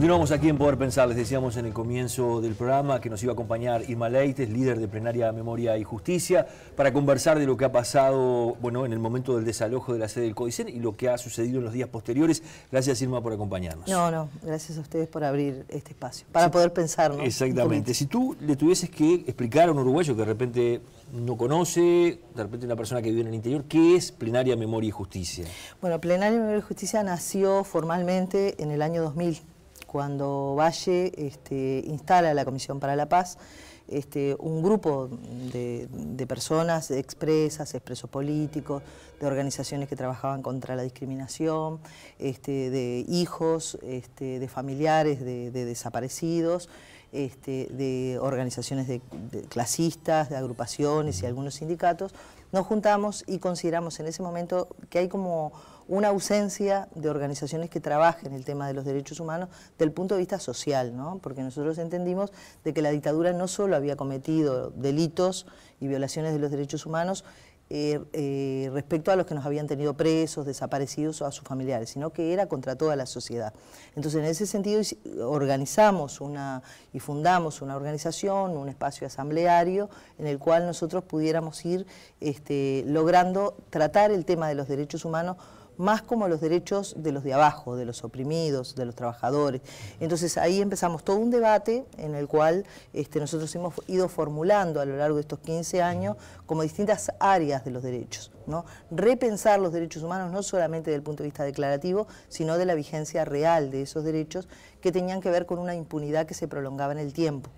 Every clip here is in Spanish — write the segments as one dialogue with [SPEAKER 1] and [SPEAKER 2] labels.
[SPEAKER 1] Continuamos aquí en Poder Pensar. Les decíamos en el comienzo del programa que nos iba a acompañar Irma Leites, líder de Plenaria Memoria y Justicia, para conversar de lo que ha pasado bueno, en el momento del desalojo de la sede del CODICEN y lo que ha sucedido en los días posteriores. Gracias, Irma, por acompañarnos.
[SPEAKER 2] No, no, gracias a ustedes por abrir este espacio,
[SPEAKER 1] para poder pensar. Exactamente. Si tú le tuvieses que explicar a un uruguayo que de repente no conoce, de repente una persona que vive en el interior, ¿qué es Plenaria Memoria y Justicia?
[SPEAKER 2] Bueno, Plenaria Memoria y Justicia nació formalmente en el año 2000 cuando Valle este, instala la Comisión para la Paz, este, un grupo de, personas expresas, expresos políticos, de organizaciones que trabajaban contra la discriminación, este, de hijos, de familiares de, desaparecidos, de organizaciones de clasistas, de agrupaciones y algunos sindicatos, nos juntamos y consideramos en ese momento que hay como una ausencia de organizaciones que trabajen el tema de los derechos humanos desde el punto de vista social, ¿no? porque nosotros entendimos de que la dictadura no solo había cometido delitos y violaciones de los derechos humanos eh, eh, respecto a los que nos habían tenido presos, desaparecidos o a sus familiares, sino que era contra toda la sociedad. Entonces, en ese sentido, organizamos una y fundamos una organización, un espacio asambleario en el cual nosotros pudiéramos ir este, logrando tratar el tema de los derechos humanos más como los derechos de los de abajo, de los oprimidos, de los trabajadores. Entonces ahí empezamos todo un debate en el cual este, nosotros hemos ido formulando a lo largo de estos 15 años como distintas áreas de los derechos. ¿no? Repensar los derechos humanos no solamente desde el punto de vista declarativo, sino de la vigencia real de esos derechos que tenían que ver con una impunidad que se prolongaba en el tiempo.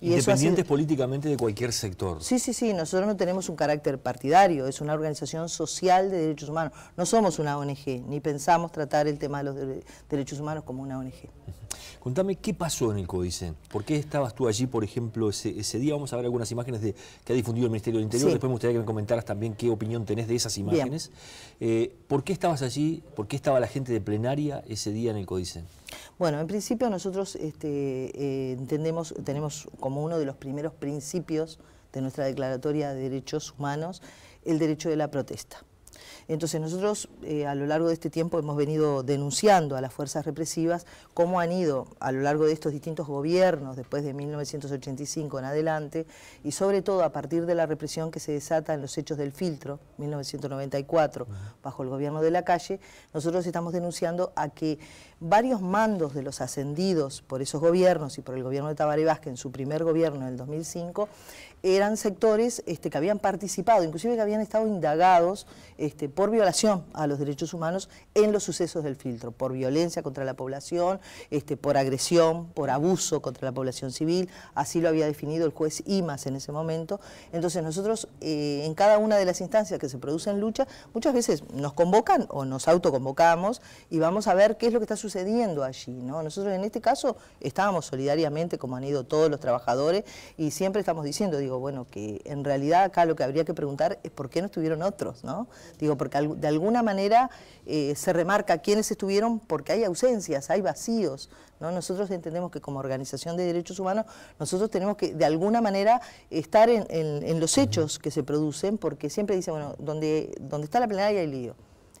[SPEAKER 1] Y Independientes políticamente de cualquier sector. Sí,
[SPEAKER 2] sí, sí, nosotros no tenemos un carácter partidario, es una organización social de derechos humanos. No somos una ONG, ni pensamos tratar el tema de los derechos humanos como una ONG.
[SPEAKER 1] Contame qué pasó en el CODICEN. ¿Por qué estabas tú allí, por ejemplo, ese, día? Vamos a ver algunas imágenes de, que ha difundido el Ministerio del Interior. Después me gustaría que me comentaras también qué opinión tenés de esas imágenes. Eh, ¿Por qué estabas allí? ¿Por qué estaba la gente de plenaria ese día en el CODICEN?
[SPEAKER 2] Bueno, en principio nosotros este, eh, entendemos, tenemos como uno de los primeros principios de nuestra Declaratoria de Derechos Humanos el derecho de la protesta. Entonces nosotros eh, a lo largo de este tiempo hemos venido denunciando a las fuerzas represivas cómo han ido a lo largo de estos distintos gobiernos después de 1985 en adelante y sobre todo a partir de la represión que se desata en los hechos del filtro 1994 bajo el gobierno de la calle, nosotros estamos denunciando a que varios mandos de los ascendidos por esos gobiernos y por el gobierno de Tabaré Vázquez en su primer gobierno en el 2005 eran sectores este, que habían participado, inclusive que habían estado indagados este, por violación a los derechos humanos en los sucesos del filtro, por violencia contra la población, este, por agresión, por abuso contra la población civil, así lo había definido el juez Imas en ese momento. Entonces nosotros eh, en cada una de las instancias que se producen lucha, muchas veces nos convocan o nos autoconvocamos y vamos a ver qué es lo que está sucediendo allí. Nosotros en este caso estábamos solidariamente, como han ido todos los trabajadores, y siempre estamos diciendo, digo, bueno, que en realidad acá lo que habría que preguntar es por qué no estuvieron otros, ¿no? Digo, porque de alguna manera eh, se remarca quiénes estuvieron porque hay ausencias, hay vacíos, ¿no? Nosotros entendemos que como organización de derechos humanos, nosotros tenemos que de alguna manera estar en, los hechos que se producen, porque siempre dice, bueno, donde, donde está la plenaria hay lío.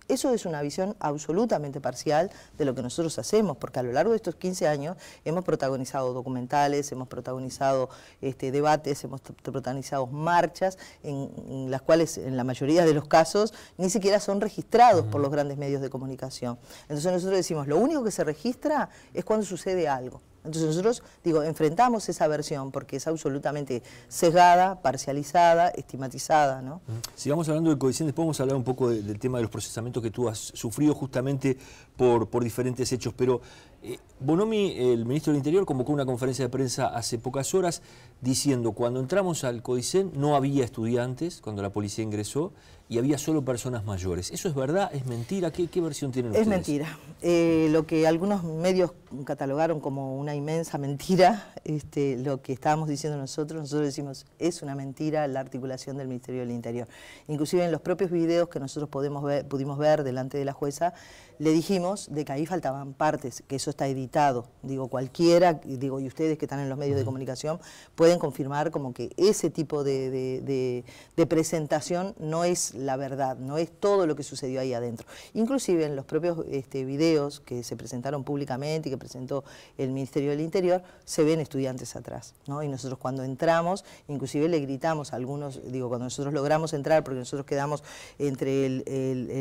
[SPEAKER 2] Eso es una visión absolutamente parcial de lo que nosotros hacemos, porque a lo largo de estos 15 años hemos protagonizado documentales, hemos protagonizado este, debates, hemos protagonizado marchas, en, las cuales en la mayoría de los casos ni siquiera son registrados por los grandes medios de comunicación. Entonces nosotros decimos, lo único que se registra es cuando sucede algo. Entonces nosotros, digo, enfrentamos esa versión porque es absolutamente sesgada, parcializada, estigmatizada,
[SPEAKER 1] ¿no? Sigamos hablando de coeficiente, podemos hablar un poco del tema de los procesamientos que tú has sufrido justamente por, por diferentes hechos, pero eh, Bonomi, el ministro del Interior, convocó una conferencia de prensa hace pocas horas diciendo cuando entramos al CODICEN no había estudiantes cuando la policía ingresó y había solo personas mayores. ¿Eso es verdad? ¿Es mentira? ¿Qué, versión tienen ustedes? Es
[SPEAKER 2] mentira. Eh, lo que algunos medios catalogaron como una inmensa mentira, este, lo que estábamos diciendo nosotros, nosotros decimos es una mentira la articulación del Ministerio del Interior. Inclusive en los propios videos que nosotros pudimos ver delante de la jueza, le dijimos de que ahí faltaban partes, que eso está editado. Digo, cualquiera, digo, y ustedes que están en los medios de comunicación, pueden confirmar como que ese tipo de, presentación no es la verdad, no es todo lo que sucedió ahí adentro. Inclusive en los propios este, videos que se presentaron públicamente y que presentó el Ministerio del Interior, se ven estudiantes atrás, ¿no? Y nosotros cuando entramos, inclusive le gritamos a algunos, digo, cuando nosotros logramos entrar, porque nosotros quedamos entre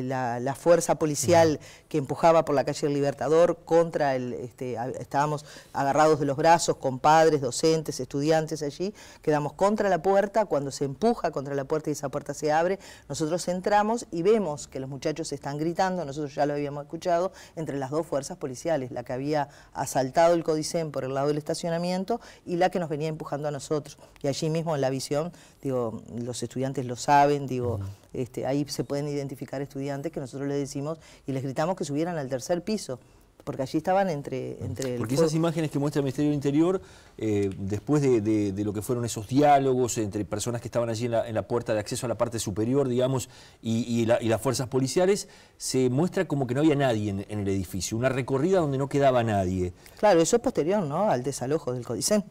[SPEAKER 2] la, fuerza policial que empujaba por la calle del Libertador contra el este, estábamos agarrados de los brazos con padres, docentes, estudiantes allí, quedamos contra la puerta, cuando se empuja contra la puerta y esa puerta se abre, nosotros entramos y vemos que los muchachos están gritando, nosotros ya lo habíamos escuchado, entre las dos fuerzas policiales, la que había asaltado el Codicen por el lado del estacionamiento y la que nos venía empujando a nosotros. Y allí mismo en la visión, digo, los estudiantes lo saben, digo, este, ahí se pueden identificar estudiantes que nosotros les decimos y les gritamos que subieran al tercer piso porque allí estaban entre... entre porque esas
[SPEAKER 1] imágenes que muestra el Ministerio del Interior, eh, después de, lo que fueron esos diálogos entre personas que estaban allí en la, en la puerta de acceso a la parte superior, digamos, y, las fuerzas policiales, se muestra como que no había nadie en, el edificio, una recorrida donde no quedaba nadie.
[SPEAKER 2] Claro, eso es posterior ¿no? al desalojo del Codicen.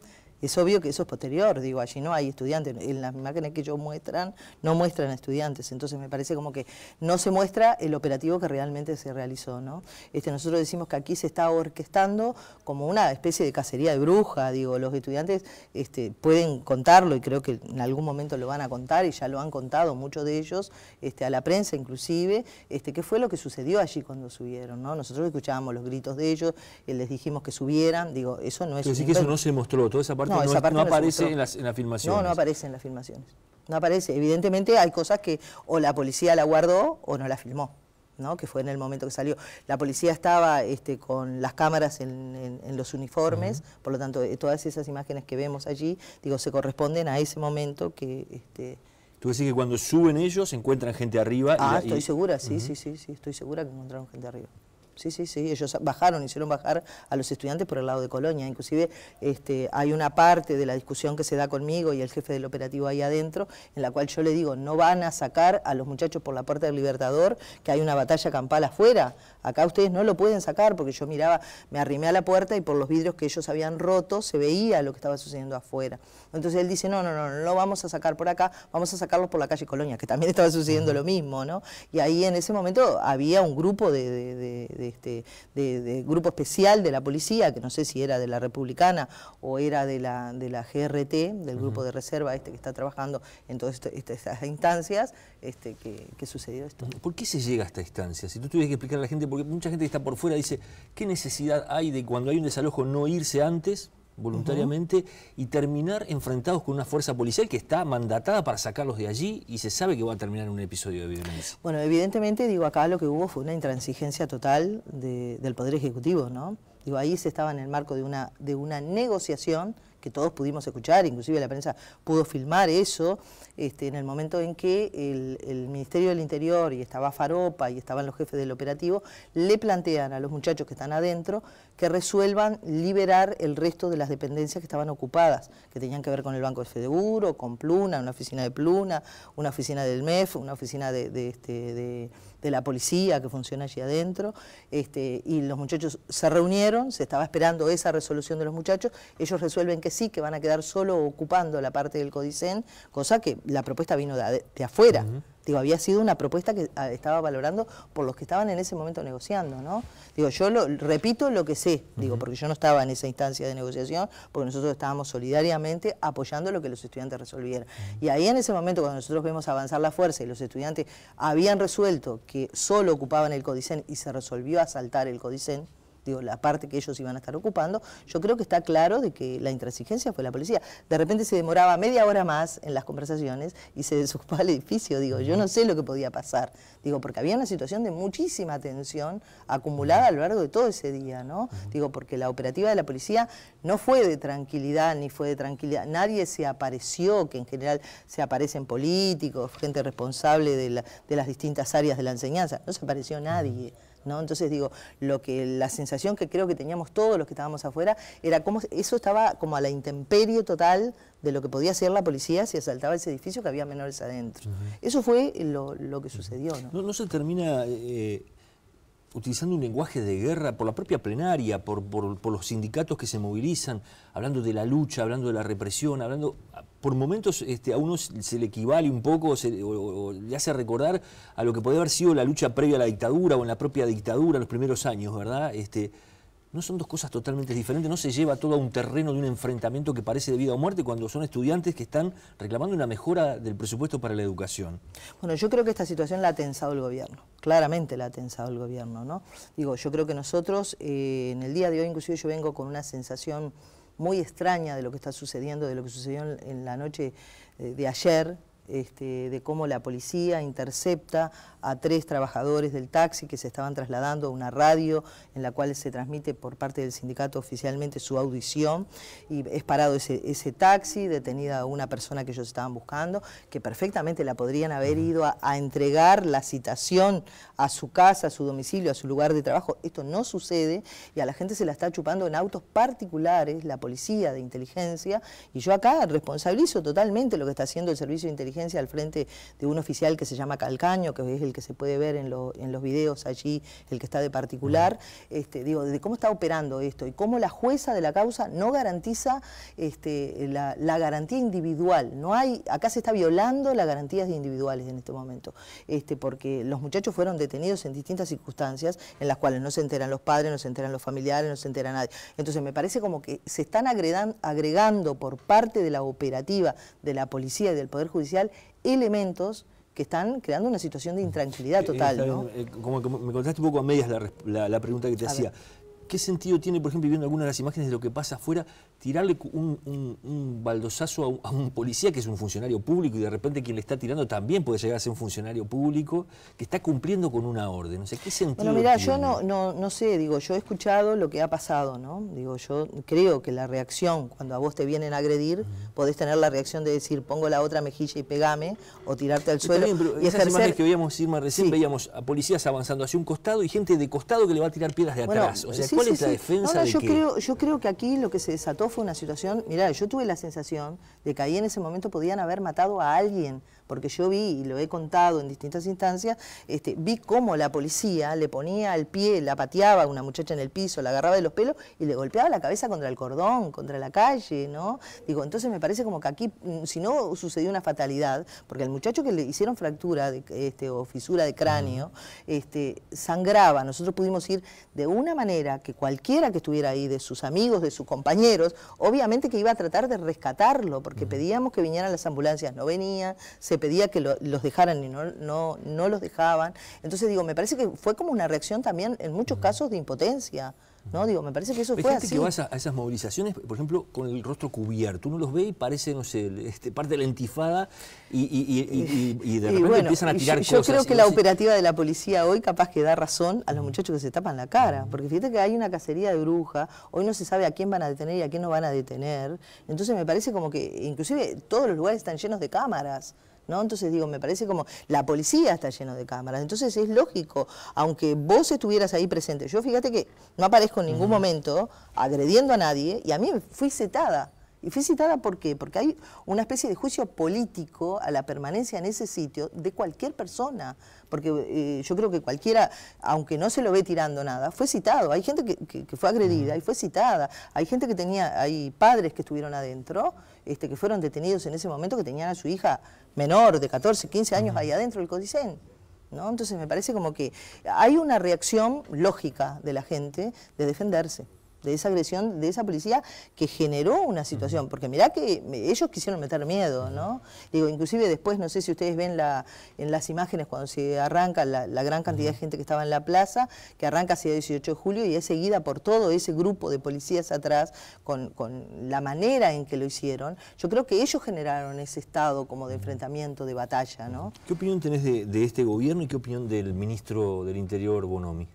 [SPEAKER 2] Es obvio que eso es posterior, digo, allí no hay estudiantes, en las imágenes que ellos muestran no muestran estudiantes, entonces me parece como que no se muestra el operativo que realmente se realizó. ¿no? Este, nosotros decimos que aquí se está orquestando como una especie de cacería de bruja, digo, los estudiantes este, pueden contarlo y creo que en algún momento lo van a contar y ya lo han contado muchos de ellos este, a la prensa inclusive, este, qué fue lo que sucedió allí cuando subieron. ¿no? Nosotros escuchábamos los gritos de ellos, y eh, les dijimos que subieran, digo, eso no es... Pero sí que eso no
[SPEAKER 1] se mostró, toda esa parte no, aparece en las, en filmaciones. No, no aparece
[SPEAKER 2] en las filmaciones. No aparece. Evidentemente hay cosas que o la policía la guardó o no la filmó. ¿no? que fue en el momento que salió. La policía estaba este, con las cámaras en, los uniformes, por lo tanto, eh, todas esas imágenes que vemos allí, digo, se corresponden a ese momento que... Este...
[SPEAKER 1] Tú decís que cuando suben ellos encuentran gente arriba. Ah, estoy segura,
[SPEAKER 2] sí, sí, sí, sí, estoy segura que encontraron gente arriba. Sí, sí, sí, ellos bajaron, hicieron bajar a los estudiantes por el lado de Colonia. Inclusive este, hay una parte de la discusión que se da conmigo y el jefe del operativo ahí adentro, en la cual yo le digo, no van a sacar a los muchachos por la puerta del Libertador, que hay una batalla campal afuera. Acá ustedes no lo pueden sacar porque yo miraba, me arrimé a la puerta y por los vidrios que ellos habían roto se veía lo que estaba sucediendo afuera. Entonces él dice, no, no, no, no lo vamos a sacar por acá, vamos a sacarlos por la calle Colonia, que también estaba sucediendo lo mismo, ¿no? Y ahí en ese momento había un grupo de, de de, este, grupo especial de la policía, que no sé si era de la republicana o era de la, de la GRT, del grupo de reserva este que está trabajando en todas este, estas
[SPEAKER 1] instancias, este, qué que, sucedió esto. ¿Por qué se llega a esta instancia? Si tú tuvieras que explicar a la gente, porque mucha gente que está por fuera dice, ¿qué necesidad hay de cuando hay un desalojo no irse antes? voluntariamente y terminar enfrentados con una fuerza policial que está mandatada para sacarlos de allí y se sabe que va a terminar en un episodio de violencia.
[SPEAKER 2] Bueno, evidentemente, digo, acá lo que hubo fue una intransigencia total del Poder Ejecutivo, ¿no? Digo, ahí se estaba en el marco de una, de una negociación que todos pudimos escuchar, inclusive la prensa pudo filmar eso, este, en el momento en que el, el, Ministerio del Interior y estaba Faropa y estaban los jefes del operativo, le plantean a los muchachos que están adentro que resuelvan liberar el resto de las dependencias que estaban ocupadas, que tenían que ver con el Banco de Fedeburo, con Pluna, una oficina de Pluna, una oficina del MEF, una oficina este, de, la policía que funciona allí adentro. Este, y los muchachos se reunieron, se estaba esperando esa resolución de los muchachos, ellos resuelven que sí, que van a quedar solo ocupando la parte del Codicen, cosa que la propuesta vino de, afuera. Digo, había sido una propuesta que ah, estaba valorando por los que estaban en ese momento negociando, ¿no? Digo, yo lo, repito lo que sé, digo, porque yo no estaba en esa instancia de negociación, porque nosotros estábamos solidariamente apoyando lo que los estudiantes resolvieran. Y ahí en ese momento, cuando nosotros vemos avanzar la fuerza y los estudiantes habían resuelto que solo ocupaban el CODICEN y se resolvió asaltar el CODICEN, digo, la parte que ellos iban a estar ocupando, yo creo que está claro de que la intransigencia fue la policía. De repente se demoraba media hora más en las conversaciones y se desocupaba el edificio, digo, yo no sé lo que podía pasar, digo, porque había una situación de muchísima tensión acumulada a lo largo de todo ese día, ¿no? Digo, porque la operativa de la policía no fue de tranquilidad ni fue de tranquilidad, nadie se apareció, que en general se aparecen políticos, gente responsable de, de las distintas áreas de la enseñanza, no se apareció nadie. Entonces digo, lo que, la sensación que creo que teníamos todos los que estábamos afuera era como eso estaba como a la intemperie total de lo que podía hacer la policía si asaltaba ese edificio que había menores adentro. Eso fue lo, que sucedió.
[SPEAKER 1] ¿no? se termina eh, eh, utilizando un lenguaje de guerra por la propia plenaria, por los sindicatos que se movilizan, hablando de la lucha, hablando de la represión, hablando por momentos este, a uno se le equivale un poco se, o, le hace recordar a lo que puede haber sido la lucha previa a la dictadura o en la propia dictadura en los primeros años, ¿verdad? Este, no son dos cosas totalmente diferentes, no se lleva todo a un terreno de un enfrentamiento que parece de vida o muerte cuando son estudiantes que están reclamando una mejora del presupuesto para la educación.
[SPEAKER 2] Bueno, yo creo que esta situación la ha tensado el gobierno, claramente la ha tensado el gobierno, ¿no? Digo, yo creo que nosotros, eh, en el día de hoy inclusive yo vengo con una sensación muy extraña de lo que está sucediendo, de lo que sucedió en, la noche eh, de ayer, este, de cómo la policía intercepta a tres trabajadores del taxi que se estaban trasladando a una radio en la cual se transmite por parte del sindicato oficialmente su audición y es parado ese, taxi, detenida una persona que ellos estaban buscando, que perfectamente la podrían haber ido a, a entregar la citación a su casa, a su domicilio, a su lugar de trabajo. Esto no sucede y a la gente se la está chupando en autos particulares, la policía de inteligencia, y yo acá responsabilizo totalmente lo que está haciendo el servicio de inteligencia al frente de un oficial que se llama Calcaño, que es el que se puede ver en, los videos allí, el que está de particular, este, digo, de cómo está operando esto y cómo la jueza de la causa no garantiza este, la, garantía individual. No hay, acá se está violando las garantías individuales en este momento, este, porque los muchachos fueron detenidos en distintas circunstancias en las cuales no se enteran los padres, no se enteran los familiares, no se entera nadie. Entonces me parece como que se están agregando por parte de la operativa de la policía y del Poder Judicial elementos que están creando una situación de intranquilidad eh, total.
[SPEAKER 1] Eh, como me contaste un poco a medias la, pregunta que te hacía. ¿Qué sentido tiene, por ejemplo, viendo algunas de las imágenes de lo que pasa afuera, tirarle un, baldosazo a un, policía que es un funcionario público y de repente quien le está tirando también puede llegar a ser un funcionario público que está cumpliendo con una orden. O ¿qué sentido Bueno, mira, yo no,
[SPEAKER 2] no, no sé, digo, yo he escuchado lo que ha pasado, ¿no? Digo, yo creo que la reacción, cuando a vos te vienen a agredir, podés tener la reacción de decir, pongo la otra mejilla y pegame, o tirarte al suelo. y esas imágenes
[SPEAKER 1] que veíamos Irma recién, veíamos a policías avanzando hacia un costado y gente de costado que le va a tirar piedras de atrás. O sea, ¿cuál es la defensa no, yo creo,
[SPEAKER 2] yo creo que aquí lo que se desató fue una situación, Mira, yo tuve la sensación de que ahí en ese momento podían haber matado a alguien, porque yo vi, y lo he contado en distintas instancias, este, vi cómo la policía le ponía el pie, la pateaba a una muchacha en el piso, la agarraba de los pelos y le golpeaba la cabeza contra el cordón, contra la calle, ¿no? Digo, entonces me parece como que aquí, mm, si no sucedió una fatalidad, porque el muchacho que le hicieron fractura este, o fisura de cráneo, este, sangraba, nosotros pudimos ir de una manera que cualquiera que estuviera ahí, de sus amigos, de sus compañeros, obviamente que iba a tratar de rescatarlo, porque pedíamos que vinieran las ambulancias, no venía, se pedía que los dejaran y no, no, no los dejaban. Entonces digo, me parece que fue como una reacción también en muchos casos de impotencia. ¿no? Digo, me parece que eso fue que vas
[SPEAKER 1] a, esas, movilizaciones, por ejemplo, con el rostro cubierto. Uno los ve y parece, no sé, este, parte de la entifada y, y, y, y de repente empiezan a tirar yo, cosas. Yo creo que la
[SPEAKER 2] operativa de la policía hoy capaz que da razón a los muchachos que se tapan la cara. Porque fíjate que hay una cacería de brujas, hoy no se sabe a quién van a detener y a quién no van a detener. Entonces me parece como que, inclusive, todos los lugares están llenos de cámaras. ¿No? Entonces digo, me parece como la policía está lleno de cámaras, entonces es lógico, aunque vos estuvieras ahí presente, yo fíjate que no aparezco en ningún momento agrediendo a nadie y a mí fui setada. Y fue citada ¿por qué? Porque hay una especie de juicio político a la permanencia en ese sitio de cualquier persona. Porque eh, yo creo que cualquiera, aunque no se lo ve tirando nada, fue citado. Hay gente que, fue agredida y fue citada. Hay gente que tenía, hay padres que estuvieron adentro, este, que fueron detenidos en ese momento, que tenían a su hija menor de 14, 15 años ahí adentro del Codicen. ¿no? Entonces me parece como que hay una reacción lógica de la gente de defenderse de esa agresión de esa policía que generó una situación, porque mirá que ellos quisieron meter miedo, ¿no? Digo, inclusive después, no sé si ustedes ven la, en las imágenes cuando se arranca la, gran cantidad de gente que estaba en la plaza, que arranca hacia el 18 de julio y es seguida por todo ese grupo de policías atrás, con, la manera en que lo hicieron, yo creo que ellos generaron ese estado como de enfrentamiento, de batalla, ¿no?
[SPEAKER 1] ¿Qué opinión tenés de este gobierno y qué opinión del ministro del Interior, Bonomi?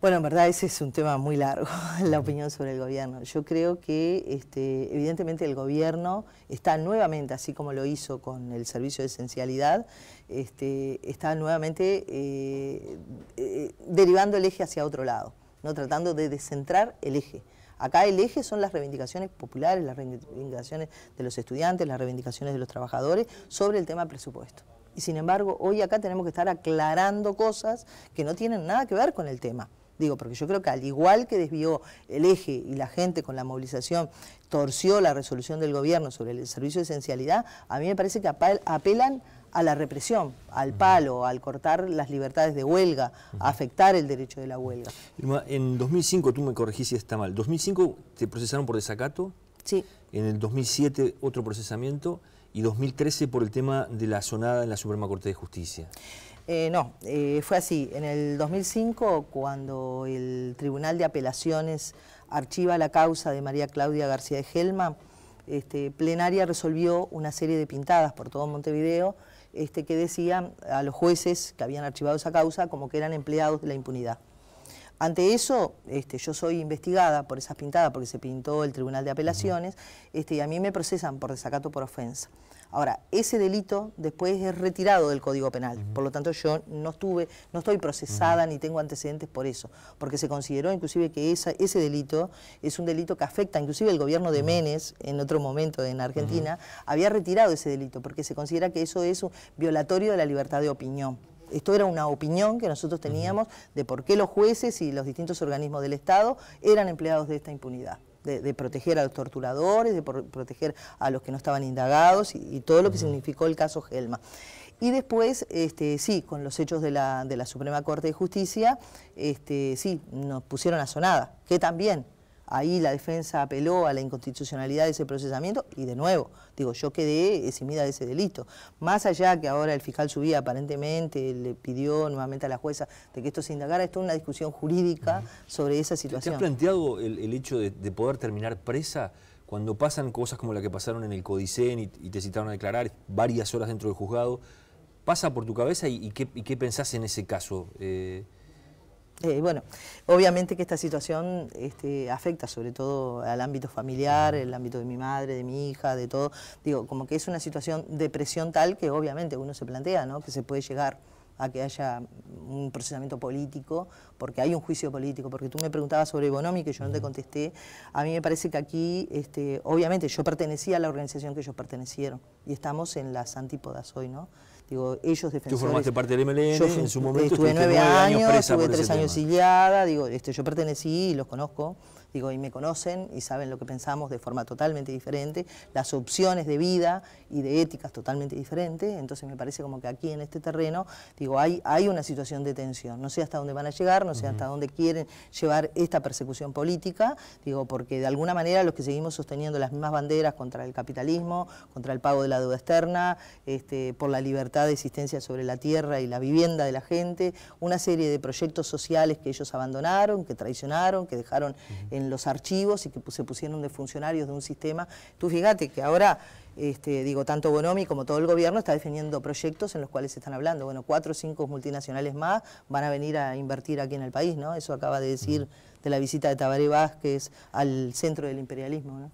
[SPEAKER 2] Bueno, en verdad ese es un tema muy largo, la opinión sobre el gobierno. Yo creo que este, evidentemente el gobierno está nuevamente, así como lo hizo con el servicio de esencialidad, este, está nuevamente eh, eh, derivando el eje hacia otro lado, no tratando de descentrar el eje. Acá el eje son las reivindicaciones populares, las reivindicaciones de los estudiantes, las reivindicaciones de los trabajadores sobre el tema presupuesto. Y sin embargo, hoy acá tenemos que estar aclarando cosas que no tienen nada que ver con el tema. Digo, porque yo creo que al igual que desvió el eje y la gente con la movilización torció la resolución del gobierno sobre el servicio de esencialidad, a mí me parece que apelan a la represión, al palo, al cortar las libertades de huelga, a afectar el derecho de la huelga.
[SPEAKER 1] Irma, en 2005, tú me corregís si está mal, 2005 te procesaron por desacato, sí. en el 2007 otro procesamiento y 2013 por el tema de la sonada en la Suprema Corte de Justicia.
[SPEAKER 2] Eh, no, eh, fue así. En el 2005, cuando el Tribunal de Apelaciones archiva la causa de María Claudia García de Gelma, este, plenaria resolvió una serie de pintadas por todo Montevideo este, que decían a los jueces que habían archivado esa causa como que eran empleados de la impunidad. Ante eso, este, yo soy investigada por esas pintadas, porque se pintó el Tribunal de Apelaciones, este, y a mí me procesan por desacato por ofensa. Ahora, ese delito después es retirado del Código Penal, por lo tanto yo no estuve, no estoy procesada ni tengo antecedentes por eso, porque se consideró inclusive que ese delito es un delito que afecta, inclusive el gobierno de Menes, en otro momento en Argentina, había retirado ese delito, porque se considera que eso es un violatorio de la libertad de opinión esto era una opinión que nosotros teníamos de por qué los jueces y los distintos organismos del Estado eran empleados de esta impunidad. De, proteger a los torturadores, de proteger a los que no estaban indagados y, todo lo que significó el caso Gelma. Y después, este, sí, con los hechos de la, Suprema Corte de Justicia, este, sí, nos pusieron a sonada, que también Ahí la defensa apeló a la inconstitucionalidad de ese procesamiento y de nuevo, digo, yo quedé eximida de ese delito. Más allá que ahora el fiscal subía aparentemente, le pidió nuevamente a la jueza de que esto se indagara, esto es una discusión jurídica sobre esa situación. ¿Te has
[SPEAKER 1] planteado el, hecho de, poder terminar presa cuando pasan cosas como la que pasaron en el Codicen y, te citaron a declarar varias horas dentro del juzgado? ¿Pasa por tu cabeza y, qué, pensás en ese caso? Eh, eh,
[SPEAKER 2] bueno, obviamente que esta situación este, afecta sobre todo al ámbito familiar, el ámbito de mi madre, de mi hija, de todo. Digo, como que es una situación de presión tal que obviamente uno se plantea, ¿no? Que se puede llegar a que haya un procesamiento político, porque hay un juicio político, porque tú me preguntabas sobre Bonomi, que yo no te contesté. A mí me parece que aquí, este, obviamente, yo pertenecía a la organización que ellos pertenecieron, y estamos en las antípodas hoy, ¿no? Digo, ellos defensores... Tú formaste parte del MLN, en su momento estuve nueve años, estuve tres años siliada, digo, este, yo pertenecí, y los conozco, digo, y me conocen y saben lo que pensamos de forma totalmente diferente, las opciones de vida y de éticas totalmente diferentes, entonces me parece como que aquí en este terreno, digo, hay, hay una situación de tensión, no sé hasta dónde van a llegar, no sé hasta dónde quieren llevar esta persecución política, digo, porque de alguna manera los que seguimos sosteniendo las mismas banderas contra el capitalismo, contra el pago de la deuda externa, este, por la libertad de existencia sobre la tierra y la vivienda de la gente, una serie de proyectos sociales que ellos abandonaron, que traicionaron, que dejaron en los archivos y que se pusieron de funcionarios de un sistema. Tú fíjate que ahora, este, digo, tanto Bonomi como todo el gobierno está definiendo proyectos en los cuales se están hablando. Bueno, cuatro o cinco multinacionales más van a venir a invertir aquí en el país, ¿no? Eso acaba de decir de la visita de Tabaré Vázquez al centro del imperialismo, ¿no?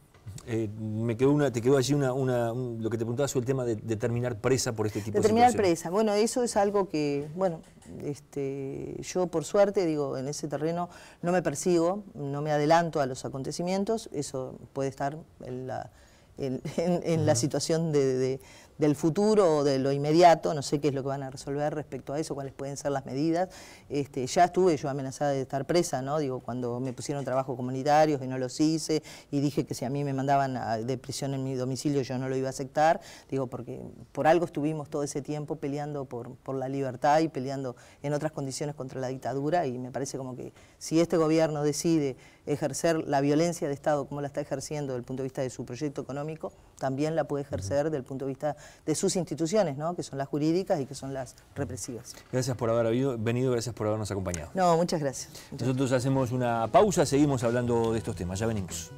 [SPEAKER 1] Eh, me quedó una, te quedó allí una, una lo que te preguntaba sobre el tema de, determinar terminar presa por este tipo de, de terminar presa.
[SPEAKER 2] Bueno, eso es algo que, bueno, este, yo por suerte, digo, en ese terreno no me persigo, no me adelanto a los acontecimientos, eso puede estar en la, en, la situación de del futuro o de lo inmediato, no sé qué es lo que van a resolver respecto a eso, cuáles pueden ser las medidas. Este, ya estuve yo amenazada de estar presa, ¿no? Digo, cuando me pusieron trabajo comunitario y no los hice, y dije que si a mí me mandaban de prisión en mi domicilio yo no lo iba a aceptar, digo, porque por algo estuvimos todo ese tiempo peleando por la libertad y peleando en otras condiciones contra la dictadura, y me parece como que si este gobierno decide ejercer la violencia de Estado como la está ejerciendo desde el punto de vista de su proyecto económico, también la puede ejercer desde el punto de vista de sus instituciones, ¿no? que son las jurídicas y que son las represivas.
[SPEAKER 1] Gracias por haber venido, gracias por habernos acompañado.
[SPEAKER 2] No, muchas gracias.
[SPEAKER 1] Nosotros hacemos una pausa, seguimos hablando de estos temas, ya venimos.